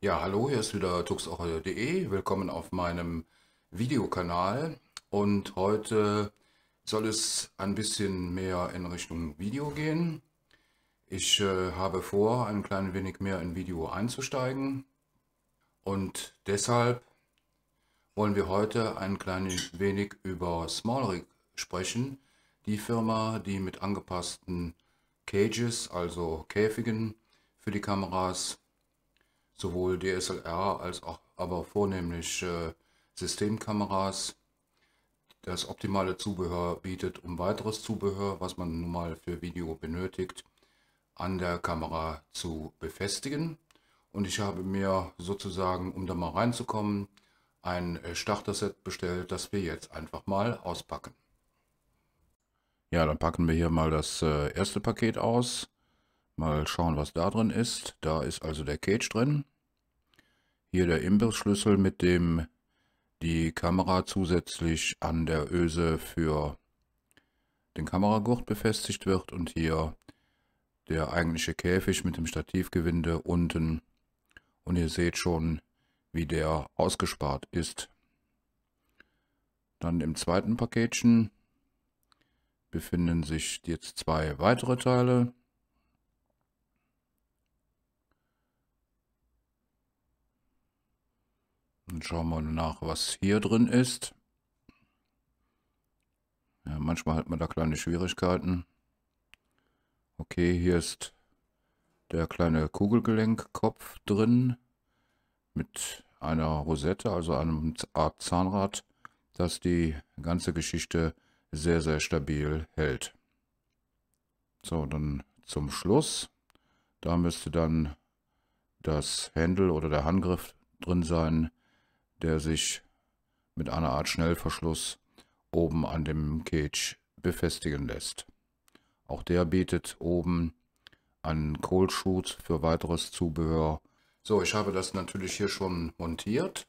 Ja, hallo, hier ist wieder tuxoche.de. Willkommen auf meinem Videokanal. Und heute soll es ein bisschen mehr in Richtung Video gehen. Ich äh, habe vor, ein klein wenig mehr in Video einzusteigen. Und deshalb wollen wir heute ein klein wenig über Smallrig sprechen. Die Firma, die mit angepassten Cages, also Käfigen für die Kameras, sowohl DSLR als auch aber vornehmlich äh, Systemkameras das optimale Zubehör bietet, um weiteres Zubehör, was man nun mal für Video benötigt, an der Kamera zu befestigen. Und ich habe mir sozusagen, um da mal reinzukommen, ein äh, Starter-Set bestellt, das wir jetzt einfach mal auspacken. Ja, dann packen wir hier mal das äh, erste Paket aus. Mal schauen, was da drin ist. Da ist also der Cage drin. Hier der Imbissschlüssel, mit dem die Kamera zusätzlich an der Öse für den Kameragurt befestigt wird. Und hier der eigentliche Käfig mit dem Stativgewinde unten. Und ihr seht schon, wie der ausgespart ist. Dann im zweiten Paketchen befinden sich jetzt zwei weitere Teile. Und schauen wir nach, was hier drin ist. Ja, manchmal hat man da kleine Schwierigkeiten. Okay, hier ist der kleine Kugelgelenkkopf drin mit einer Rosette, also einem Art Zahnrad, das die ganze Geschichte sehr, sehr stabil hält. So, dann zum Schluss. Da müsste dann das Händel oder der Handgriff drin sein, der sich mit einer Art Schnellverschluss oben an dem Cage befestigen lässt. Auch der bietet oben einen Kohlschutz für weiteres Zubehör. So, ich habe das natürlich hier schon montiert.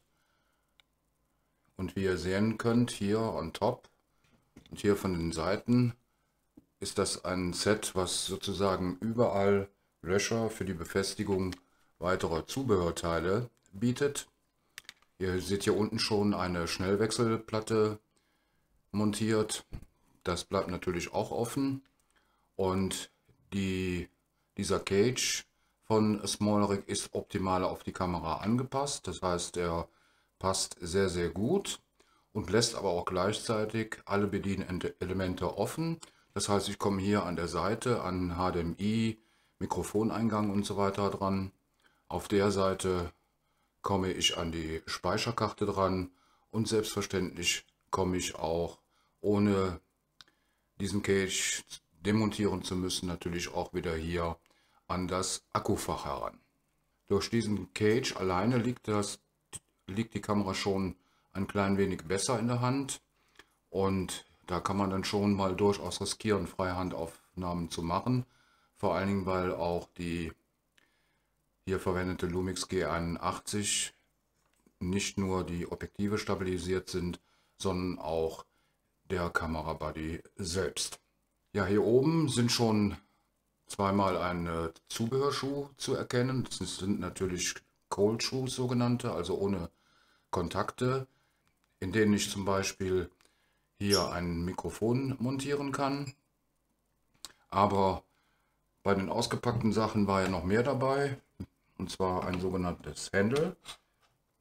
Und wie ihr sehen könnt, hier on top und hier von den Seiten ist das ein Set, was sozusagen überall Löcher für die Befestigung weiterer Zubehörteile bietet. Ihr seht hier unten schon eine Schnellwechselplatte montiert. Das bleibt natürlich auch offen. Und die, dieser Cage von Smallrig ist optimal auf die Kamera angepasst. Das heißt, er passt sehr, sehr gut und lässt aber auch gleichzeitig alle Bedienelemente offen. Das heißt, ich komme hier an der Seite an HDMI, Mikrofoneingang und so weiter dran. Auf der Seite komme ich an die Speicherkarte dran und selbstverständlich komme ich auch ohne diesen Cage demontieren zu müssen natürlich auch wieder hier an das Akkufach heran. Durch diesen Cage alleine liegt, das, liegt die Kamera schon ein klein wenig besser in der Hand und da kann man dann schon mal durchaus riskieren, Freihandaufnahmen zu machen. Vor allen Dingen, weil auch die hier verwendete Lumix G81 nicht nur die Objektive stabilisiert sind, sondern auch der Kamerabody selbst. Ja, hier oben sind schon zweimal ein Zubehörschuh zu erkennen. Das sind natürlich Cold Shoes sogenannte, also ohne Kontakte, in denen ich zum Beispiel hier ein Mikrofon montieren kann. Aber bei den ausgepackten Sachen war ja noch mehr dabei. Und zwar ein sogenanntes Handle.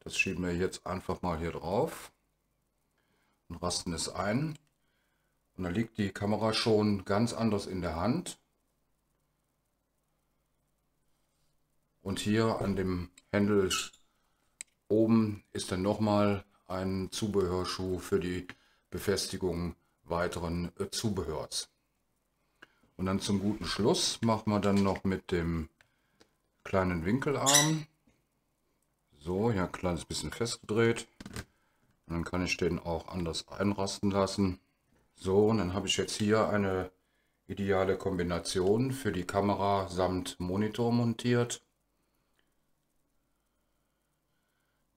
Das schieben wir jetzt einfach mal hier drauf und rasten es ein. Und dann liegt die Kamera schon ganz anders in der Hand. Und hier an dem Händel oben ist dann nochmal ein Zubehörschuh für die Befestigung weiteren äh, Zubehörs. Und dann zum guten Schluss machen wir dann noch mit dem kleinen Winkelarm. So, hier ein kleines bisschen festgedreht. Und dann kann ich den auch anders einrasten lassen. So, und dann habe ich jetzt hier eine ideale Kombination für die Kamera samt Monitor montiert,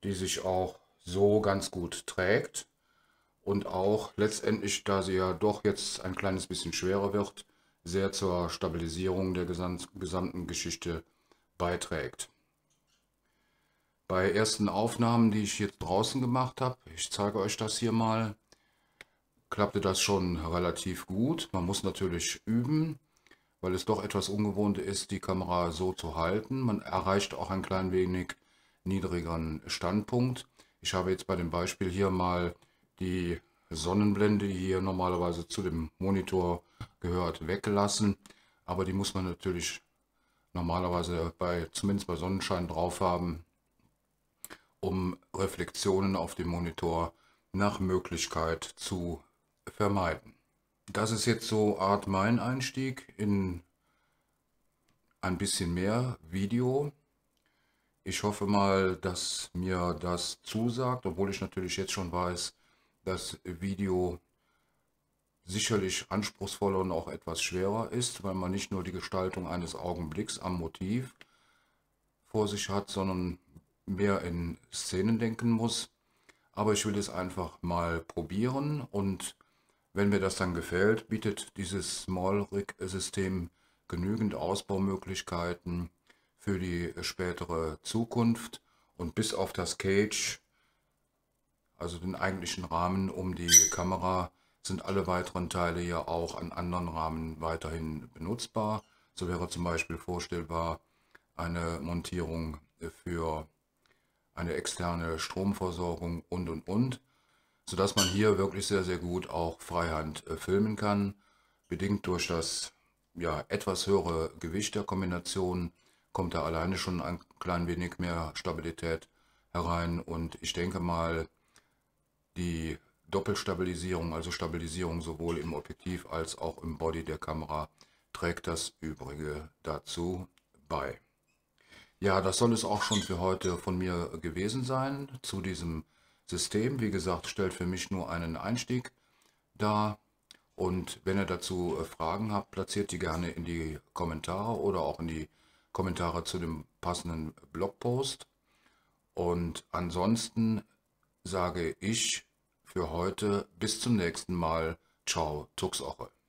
die sich auch so ganz gut trägt und auch letztendlich, da sie ja doch jetzt ein kleines bisschen schwerer wird, sehr zur Stabilisierung der gesamten Geschichte beiträgt. Bei ersten Aufnahmen, die ich jetzt draußen gemacht habe, ich zeige euch das hier mal, klappte das schon relativ gut. Man muss natürlich üben, weil es doch etwas ungewohnt ist, die Kamera so zu halten. Man erreicht auch ein klein wenig niedrigeren Standpunkt. Ich habe jetzt bei dem Beispiel hier mal die Sonnenblende, die hier normalerweise zu dem Monitor gehört, weggelassen. Aber die muss man natürlich normalerweise bei, zumindest bei Sonnenschein drauf haben, um Reflexionen auf dem Monitor nach Möglichkeit zu vermeiden. Das ist jetzt so Art mein Einstieg in ein bisschen mehr Video. Ich hoffe mal, dass mir das zusagt, obwohl ich natürlich jetzt schon weiß, dass Video sicherlich anspruchsvoller und auch etwas schwerer ist, weil man nicht nur die Gestaltung eines Augenblicks am Motiv vor sich hat, sondern mehr in Szenen denken muss. Aber ich will es einfach mal probieren und wenn mir das dann gefällt, bietet dieses Small Rig System genügend Ausbaumöglichkeiten für die spätere Zukunft und bis auf das Cage, also den eigentlichen Rahmen um die Kamera, sind alle weiteren Teile ja auch an anderen Rahmen weiterhin benutzbar. So wäre zum Beispiel vorstellbar eine Montierung für eine externe Stromversorgung und und und, sodass man hier wirklich sehr, sehr gut auch freihand äh, filmen kann. Bedingt durch das ja, etwas höhere Gewicht der Kombination kommt da alleine schon ein klein wenig mehr Stabilität herein und ich denke mal, die Doppelstabilisierung, also Stabilisierung sowohl im Objektiv als auch im Body der Kamera, trägt das Übrige dazu bei. Ja, das soll es auch schon für heute von mir gewesen sein zu diesem System. Wie gesagt, stellt für mich nur einen Einstieg dar. Und wenn ihr dazu äh, Fragen habt, platziert die gerne in die Kommentare oder auch in die Kommentare zu dem passenden Blogpost. Und ansonsten sage ich für heute. Bis zum nächsten Mal. Ciao, Tuxoche.